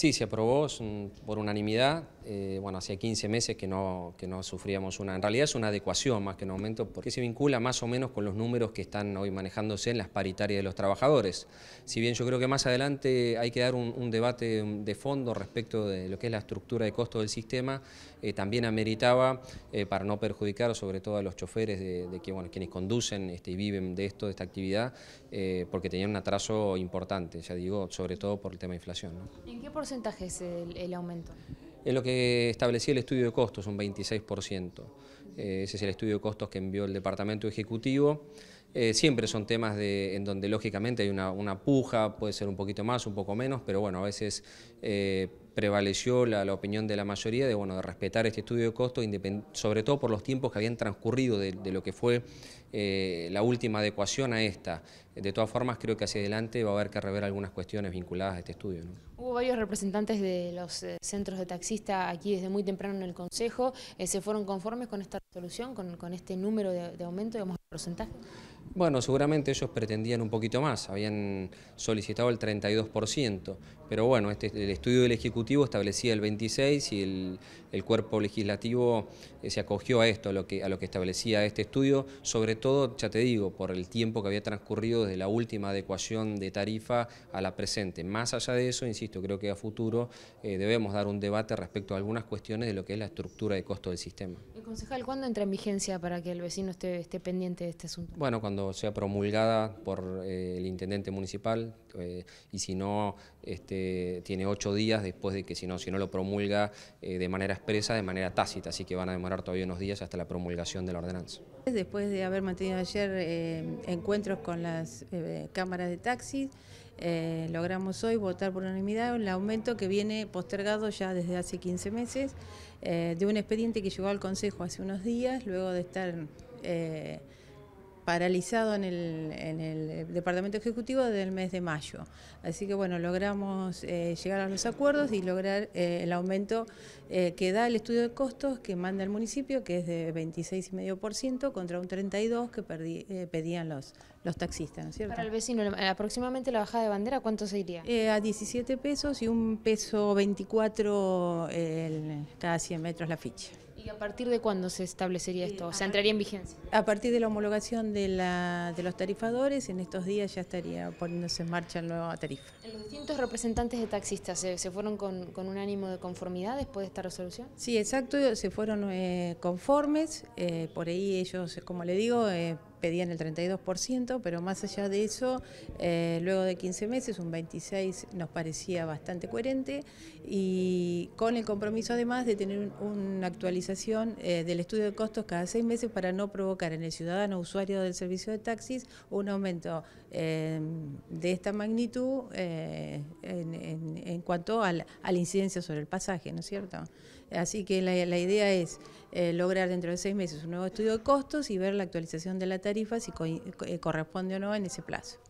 Sí, se aprobó por unanimidad. Eh, bueno, hacía 15 meses que no, no sufríamos una... En realidad es una adecuación más que un aumento porque se vincula más o menos con los números que están hoy manejándose en las paritarias de los trabajadores. Si bien yo creo que más adelante hay que dar un, debate de fondo respecto de lo que es la estructura de costo del sistema, eh, también ameritaba, eh, para no perjudicar sobre todo a los choferes de, que, bueno, quienes conducen este, y viven de esto, de esta actividad, porque tenían un atraso importante, ya digo, sobre todo por el tema de inflación porcentaje es el, aumento? En lo que establecía el estudio de costos, un 26%. Eh, ese es el estudio de costos que envió el Departamento Ejecutivo. Eh, siempre son temas en donde lógicamente hay una, puja, puede ser un poquito más, un poco menos, pero bueno, a veces... Eh, prevaleció la, opinión de la mayoría de, bueno, de respetar este estudio de costo, sobre todo por los tiempos que habían transcurrido de, lo que fue eh, la última adecuación a esta. De todas formas, creo que hacia adelante va a haber que rever algunas cuestiones vinculadas a este estudio. Hubo varios representantes de los eh, centros de taxista aquí desde muy temprano en el Consejo. Eh, ¿Se fueron conformes con esta resolución, con, con este número de, de aumento, vamos a presentar bueno, seguramente ellos pretendían un poquito más, habían solicitado el 32%, pero bueno, este, el estudio del Ejecutivo establecía el 26% y el, cuerpo legislativo eh, se acogió a esto, a lo, que, a lo que establecía este estudio, sobre todo, ya te digo, por el tiempo que había transcurrido desde la última adecuación de tarifa a la presente. Más allá de eso, insisto, creo que a futuro eh, debemos dar un debate respecto a algunas cuestiones de lo que es la estructura de costo del sistema. concejal, ¿cuándo entra en vigencia para que el vecino esté, esté pendiente de este asunto? Bueno, cuando sea promulgada por eh, el intendente municipal eh, y si no, este, tiene ocho días después de que si no, si no lo promulga eh, de manera expresa, de manera tácita, así que van a demorar todavía unos días hasta la promulgación de la ordenanza. Después de haber mantenido ayer encuentros con las cámaras de taxis, logramos hoy votar por unanimidad un aumento que viene postergado ya desde hace 15 meses de un expediente que llegó al Consejo hace unos días, luego de estar paralizado en el, en el, eh, Departamento Ejecutivo desde el mes de mayo. Así que bueno, logramos eh, llegar a los acuerdos y lograr eh, el aumento que da el estudio de costos que manda el municipio, que es de 26,5% contra un 32% que pedían los, los taxistas. Para el vecino, aproximadamente la bajada de bandera, ¿cuánto se iría? a 17 pesos y un peso 24 cada 100 metros la ficha. ¿Y a partir de cuándo se establecería esto? ¿O sea, entraría en vigencia? A partir de la homologación de, la, de los tarifadores, en estos días ya estaría poniéndose en marcha la nueva tarifa. ¿Los distintos representantes de taxistas se, fueron con, un ánimo de conformidad después de esta resolución? Sí, exacto, se fueron eh, conformes. Eh, por ahí ellos, como le digo, eh, pedían el 32%, pero más allá de eso, eh, luego de 15 meses, un 26% nos parecía bastante coherente y con el compromiso además de tener una actualización eh, del estudio de costos cada seis meses para no provocar en el ciudadano usuario del servicio de taxis un aumento eh, de esta magnitud en, en en cuanto a la, incidencia sobre el pasaje, ¿no es cierto? Así que la, idea es eh, lograr dentro de seis meses un nuevo estudio de costos y ver la actualización de la tarifa si eh, corresponde o no en ese plazo.